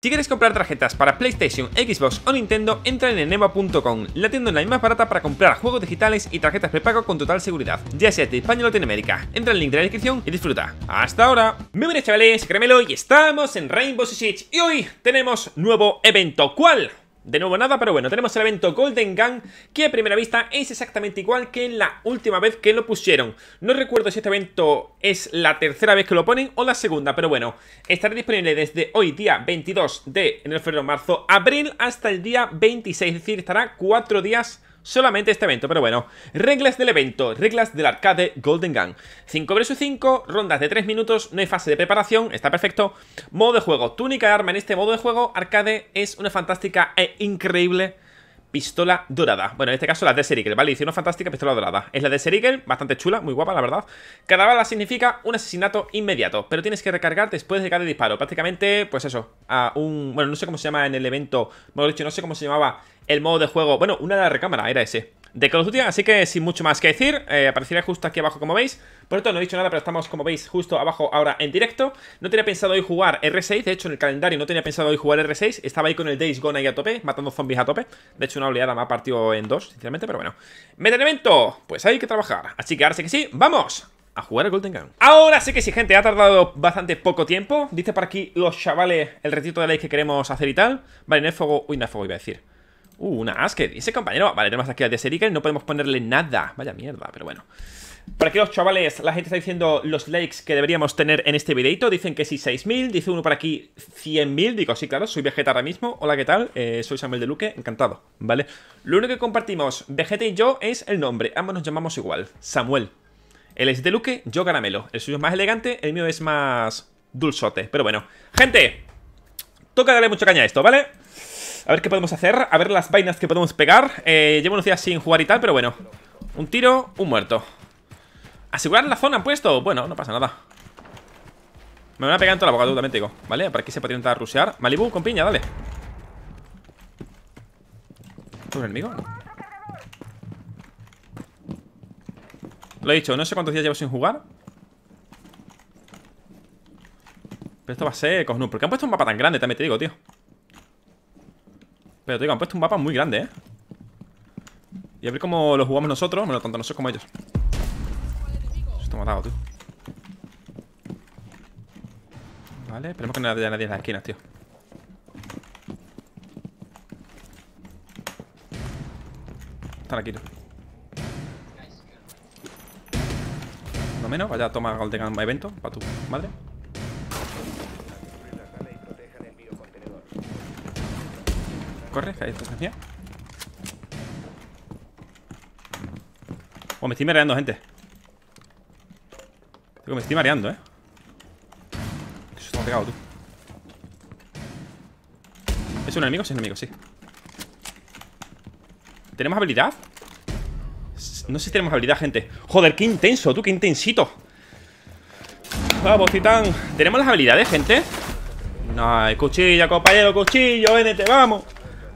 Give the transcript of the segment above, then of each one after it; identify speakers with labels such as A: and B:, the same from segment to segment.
A: Si quieres comprar tarjetas para PlayStation, Xbox o Nintendo, entra en enema.com, la tienda online más barata para comprar juegos digitales y tarjetas prepago con total seguridad, ya sea de España o Latinoamérica. Entra en el link de la descripción y disfruta. ¡Hasta ahora! Muy buenas chavales, Cremelo y estamos en Rainbow Six y hoy tenemos nuevo evento. ¿Cuál? De nuevo nada, pero bueno, tenemos el evento Golden Gun, que a primera vista es exactamente igual que la última vez que lo pusieron. No recuerdo si este evento es la tercera vez que lo ponen o la segunda, pero bueno, estará disponible desde hoy día 22 de enero, febrero, marzo, abril hasta el día 26, es decir, estará cuatro días solamente este evento, pero bueno. Reglas del evento, reglas del arcade Golden Gun. 5 vs 5, rondas de 3 minutos, no hay fase de preparación, está perfecto. Modo de juego, tu única arma en este modo de juego, arcade, es una fantástica e increíble pistola dorada. Bueno, en este caso la de Serigel ¿vale? Hicieron una fantástica pistola dorada. Es la de Serigel, bastante chula, muy guapa, la verdad. Cada bala significa un asesinato inmediato, pero tienes que recargar después de cada disparo. Prácticamente, pues eso, a un... Bueno, no sé cómo se llama en el evento, mejor dicho, no sé cómo se llamaba el modo de juego. Bueno, una de la recámara era ese de Call of Duty, así que sin mucho más que decir, eh, aparecerá justo aquí abajo como veis. Por esto no he dicho nada, pero estamos como veis justo abajo ahora en directo. No tenía pensado hoy jugar R6, de hecho en el calendario no tenía pensado hoy jugar R6, estaba ahí con el Days Gone ahí a tope, matando zombies a tope. De hecho una oleada me ha partido en dos, sinceramente, pero bueno. evento! pues hay que trabajar. Así que ahora sí que sí, ¡vamos! a jugar el Golden Gun. Ahora sí que sí, gente, ha tardado bastante poco tiempo. Dice por aquí los chavales el retiro de ley que queremos hacer y tal. Vale, en el fuego, uy, en el fuego iba a decir. Uh, una Asker. Ese compañero. Vale, tenemos aquí a Deserica y no podemos ponerle nada. Vaya mierda, pero bueno. Por aquí los chavales, la gente está diciendo los likes que deberíamos tener en este videito. Dicen que sí, 6.000. Dice uno por aquí 100.000. Digo, sí, claro, soy Vegeta ahora mismo. Hola, ¿qué tal? Eh, soy Samuel de Luque, encantado, ¿vale? Lo único que compartimos, Vegeta y yo, es el nombre. Ambos nos llamamos igual, Samuel. Él es de Luque, yo Caramelo. El suyo es más elegante, el mío es más dulzote. Pero bueno, gente, toca darle mucha caña a esto, ¿vale? vale a ver qué podemos hacer, a ver las vainas que podemos pegar eh, Llevo unos días sin jugar y tal, pero bueno Un tiro, un muerto Asegurar la zona han puesto Bueno, no pasa nada Me van a pegar en toda la boca, también digo Vale, para aquí se puede intentar rushear Malibu con piña, dale ¿Un enemigo? Lo he dicho, no sé cuántos días llevo sin jugar Pero esto va a ser ¿Por qué han puesto un mapa tan grande? También te digo, tío pero te digo, han puesto un mapa muy grande, ¿eh? Y a ver cómo lo jugamos nosotros Bueno, tanto nosotros como ellos Esto matado, tú Vale, esperemos que no haya nadie en las esquinas, tío Están aquí, ¿no? menos, vaya, toma tomar Gun evento Para tu madre corre, me estoy mareando, gente. me estoy mareando, eh. Eso pegado, tú. ¿Es un enemigo? Sí, es un enemigo, sí. ¿Tenemos habilidad? No sé si tenemos habilidad, gente Joder, qué intenso, tú, qué intensito Vamos, titán ¿Tenemos las habilidades, gente? No, cuchillo, compañero, cuchillo, venete, vamos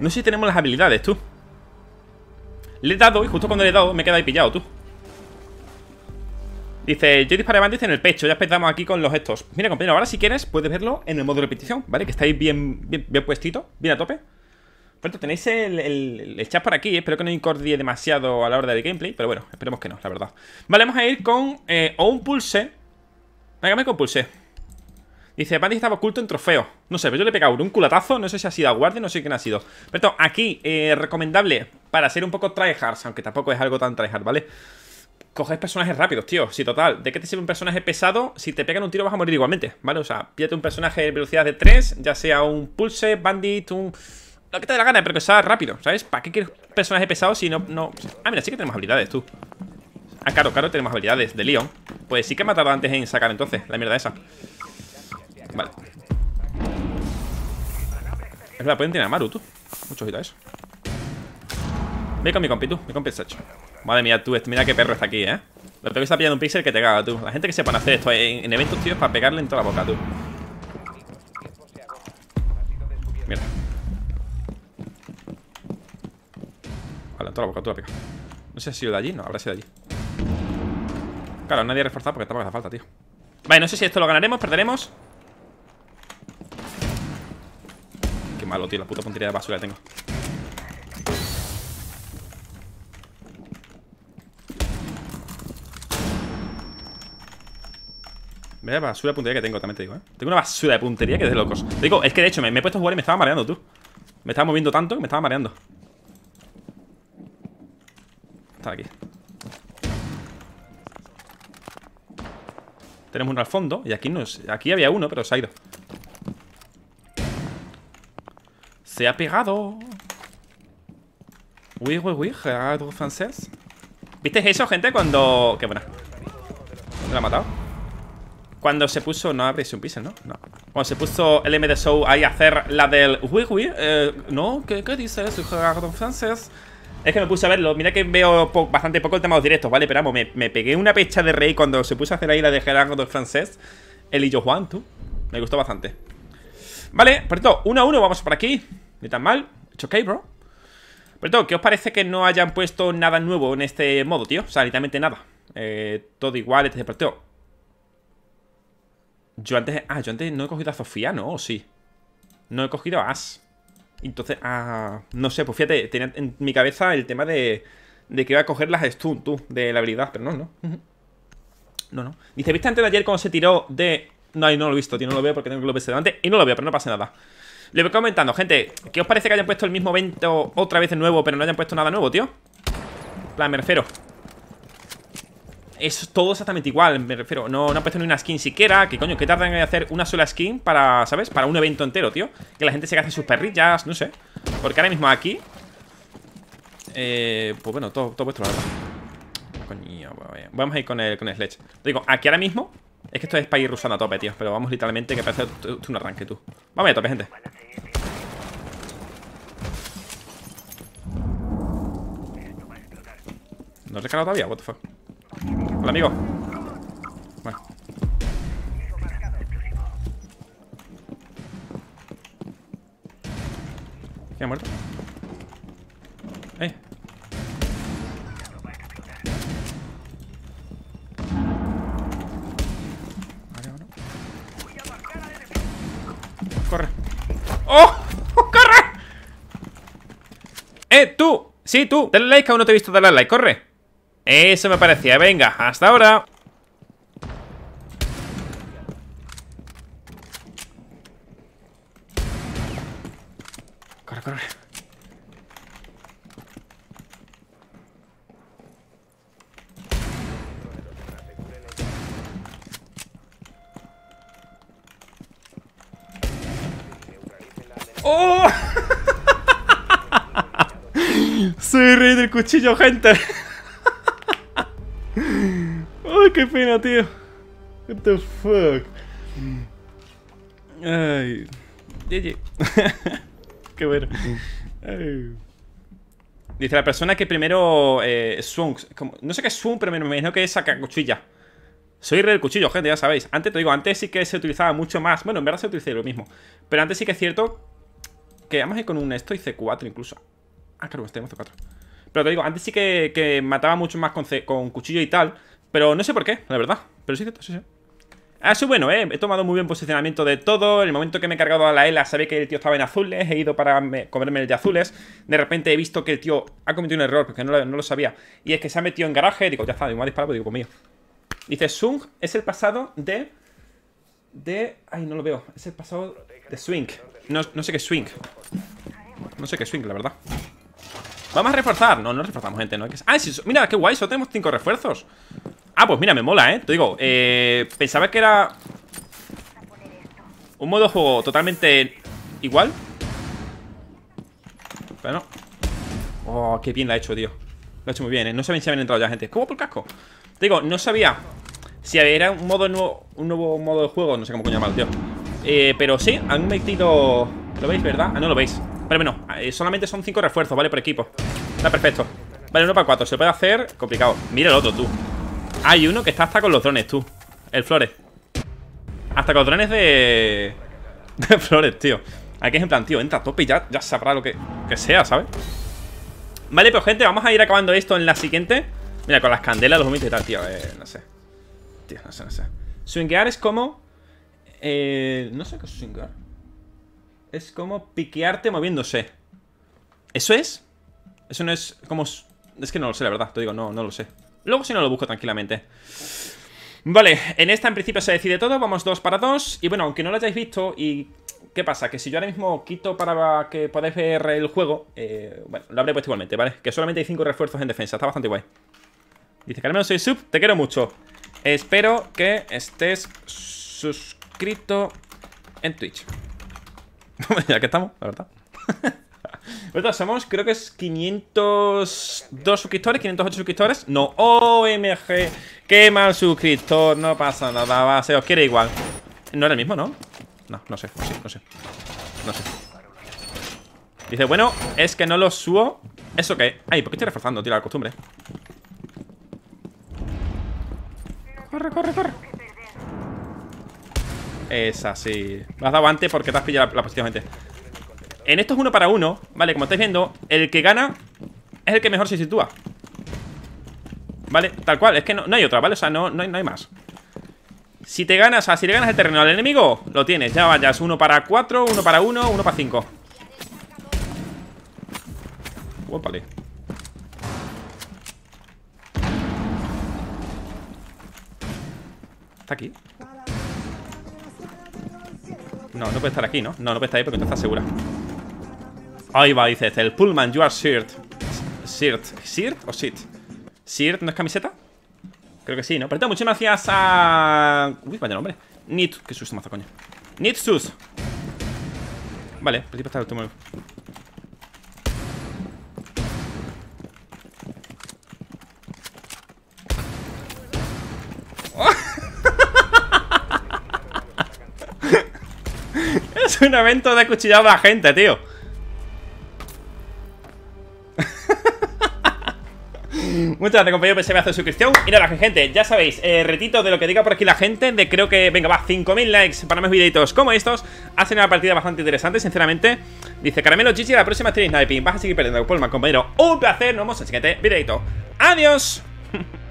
A: no sé si tenemos las habilidades, tú Le he dado y justo cuando le he dado me he quedado ahí pillado, tú Dice, yo disparé antes en el pecho, ya empezamos aquí con los estos Mira compañero, ahora si quieres puedes verlo en el modo repetición, ¿vale? Que estáis bien, bien, bien puestito, bien a tope por tenéis el, chat por aquí. Eh, espero que no incordie demasiado a la hora del gameplay. Pero bueno, esperemos que no, la verdad. Vale, vamos a ir con un eh, pulse. Venga, me con pulse. Dice, Bandit estaba oculto en trofeo. No sé, pero yo le he pegado un culatazo. No sé si ha sido a guardia, no sé quién ha sido. Pero aquí, eh, recomendable para ser un poco tryhards, aunque tampoco es algo tan tryhard, ¿vale? Coges personajes rápidos, tío. sí, total, ¿de qué te sirve un personaje pesado? Si te pegan un tiro vas a morir igualmente, ¿vale? O sea, pídate un personaje de velocidad de 3, ya sea un pulse, bandit, un... Lo que te dé la gana, pero que sea rápido, ¿sabes? ¿Para qué quieres personaje pesado si no, no... Ah, mira, sí que tenemos habilidades, tú. Ah, claro, claro, tenemos habilidades de Leon. Pues sí que me ha antes en sacar entonces la mierda esa. Es la pueden tirar Maru, tú. Mucho ojito a eso. Ve con mi compi, tú. Mi compi es hecho. Madre mía, tú. Este, mira qué perro está aquí, ¿eh? Lo tengo que estar pillando un pixel que te caga, tú. La gente que se pone a hacer esto en, eventos, tío, es para pegarle en toda la boca, tú. Mira. Vale, en toda la boca, tú la No sé si ha sido de allí, no, habrá sido de allí. Claro, nadie ha reforzado porque tampoco hace falta, tío. Vale, no sé si esto lo ganaremos, perderemos. malo, tío. La puta puntería de basura que tengo. la basura de puntería que tengo, también te digo, ¿eh? Tengo una basura de puntería que es de locos. Te digo, es que de hecho me, he puesto a jugar y me estaba mareando, tú. Me estaba moviendo tanto que me estaba mareando. Está aquí. Tenemos uno al fondo y aquí no es, aquí había uno, pero se ha ido. Se ha pegado. Uy, uy, uy, Gerardo francés. ¿Viste eso, gente? Cuando... Qué buena. ¿Me la ha matado? Cuando se puso... No abre un pixel, ¿no? No. Cuando se puso el M de Show ahí a hacer la del... Uy, uy, eh, no, ¿qué, dices? dice Gerardo francés? Es que me puse a verlo. Mira que veo bastante poco el tema de los directos, ¿vale? Pero vamos, me, pegué una pecha de rey cuando se puso a hacer ahí la de Gerardo francés. El y Juan, tú. Me gustó bastante. Vale, todo uno a uno vamos por aquí Ni tan mal, It's ok, bro todo ¿qué os parece que no hayan puesto nada nuevo en este modo, tío? O sea, literalmente nada eh, Todo igual, este partido Yo antes... Ah, yo antes no he cogido a Sofía, ¿no? Sí No he cogido a As entonces, ah, no sé, pues fíjate, tenía en mi cabeza el tema de, de que iba a coger las stun, tú, de la habilidad, pero no, no. No, no. Dice, ¿viste antes de ayer cómo se tiró de no, no lo he visto, tío, no lo veo porque tengo el PC delante y no lo veo, pero no pasa nada. Le voy comentando, gente, ¿qué os parece que hayan puesto el mismo evento otra vez de nuevo, pero no hayan puesto nada nuevo, tío? plan, me refiero. Es todo exactamente igual, me refiero. No, han puesto ni una skin siquiera. Que coño, qué tardan en hacer una sola skin para, ¿sabes? Para un evento entero, tío. Que la gente se hace sus perrillas, no sé. Porque ahora mismo aquí. Eh, pues bueno, todo, todo la verdad Coño, vamos a ir con el, Sledge. digo, aquí ahora mismo es que esto es ir rusando a tope, tío Pero vamos literalmente que parece un arranque, tú Vamos a tope, gente ¿No has recargado todavía? What the fuck Hola, amigo Bueno ¿Quién ha muerto? Sí, tú, dale like, aún no te he visto, dale like, corre. Eso me parecía, venga, hasta ahora. Soy rey del cuchillo, gente. Ay, qué pena, tío. What the fuck. Ay. GG. qué bueno. Dice la persona que primero eh, swung. no sé qué es swung, pero me imagino que es saca cuchilla. Soy rey del cuchillo, gente, ya sabéis. Antes te digo, antes sí que se utilizaba mucho más. Bueno, en verdad se utilizaba lo mismo. Pero antes sí que es cierto que vamos a ir con un esto y C4 incluso. Ah, claro, este mozo 4 Pero te digo, antes sí que, mataba mucho más con, cuchillo y tal Pero no sé por qué, la verdad Pero sí, sí, sí Ah, sí, bueno, eh, he tomado muy bien posicionamiento de todo En el momento que me he cargado a la ELA Sabía que el tío estaba en azules, he ido para comerme el de azules De repente he visto que el tío ha cometido un error Porque no lo, sabía Y es que se ha metido en garaje, digo, ya está, me ha disparado pues Digo, pues mío Dice, Sung es el pasado de... De... Ay, no lo veo Es el pasado de Swing no, sé qué es Swing no sé qué es swing, la verdad Vamos a reforzar No, no reforzamos, gente no Ah, mira, qué guay, solo tenemos cinco refuerzos Ah, pues mira, me mola, ¿eh? Te digo, eh, pensaba que era Un modo juego totalmente igual Pero no Oh, qué bien la ha hecho, tío Lo ha hecho muy bien, ¿eh? No saben si habían entrado ya, gente ¿Cómo por casco? Te digo, no sabía si era un modo nuevo Un nuevo modo de juego, no sé cómo coño llamarlo, tío eh, Pero sí, han metido... ¿Lo veis, verdad? Ah, no lo veis pero bueno, eh, solamente son 5 refuerzos, ¿vale? Por equipo Está perfecto Vale, uno para cuatro, se puede hacer complicado Mira el otro, tú Hay uno que está hasta con los drones, tú El Flores Hasta con los drones de... De Flores, tío Aquí es en plan, tío, entra a tope y ya, sabrá lo que, sea, ¿sabes? Vale, pero pues, gente, vamos a ir acabando esto en la siguiente Mira, con las candelas, los humitos y tal, tío eh, No sé Tío, no sé, no sé Swinguear es como... Eh, no sé qué es swinguear es como piquearte moviéndose. ¿Eso es? Eso no es como... Es que no lo sé, la verdad, te digo, no, no lo sé. Luego si no lo busco tranquilamente. Vale, en esta en principio se decide todo, vamos dos para dos. Y bueno, aunque no lo hayáis visto y ¿Qué pasa? Que si yo ahora mismo quito para que podáis ver el juego, eh, bueno, lo habré puesto igualmente, ¿vale? Que solamente hay cinco refuerzos en defensa, está bastante guay. Dice, Carmen, soy sub, te quiero mucho. Espero que estés suscrito en Twitch. ya que estamos, la verdad. Ahorita pues somos, creo que es 502 suscriptores, 508 suscriptores. No, OMG, qué mal suscriptor, no pasa nada, va, se os quiere igual. No era el mismo, ¿no? No, no sé, no sé, no sé. No sé. Dice, bueno, es que no lo subo. ¿Eso qué? Ay, ¿por qué estoy reforzando, Tira La costumbre. Corre, corre, corre. Esa, sí. Me has dado antes porque te has pillado la, En esto es uno para uno, ¿vale? Como estáis viendo, el que gana es el que mejor se sitúa. ¿Vale? Tal cual, es que no, hay otra, ¿vale? O sea, no, no, hay, más. Si te ganas, o si le ganas el terreno al enemigo, lo tienes. Ya vayas, uno para cuatro, uno para uno, uno para cinco. vale Está aquí. No, no puede estar aquí, ¿no? No, no puede estar ahí porque no está segura. Ahí va, dice este, El Pullman, you are shirt. Shirt. ¿Shirt o shit? ¿Shirt no es camiseta? Creo que sí, ¿no? Pero entonces, muchísimas gracias a... Uy, vaya nombre. Nit... Qué susto mazo, coño. Sus Vale, el tipo está el un evento de cuchillado a la gente, tío. Muchas gracias, compañero, por hace suscripción. Y nada, gente, ya sabéis, eh, retito de lo que diga por aquí la gente, de creo que, venga, va, 5.000 likes para más videitos como estos. Hacen una partida bastante interesante, sinceramente. Dice, Caramelo Gigi, la próxima stream Sniping. Vas a seguir perdiendo, Polman, compañero. Un placer, nos vemos en el siguiente videito. ¡Adiós!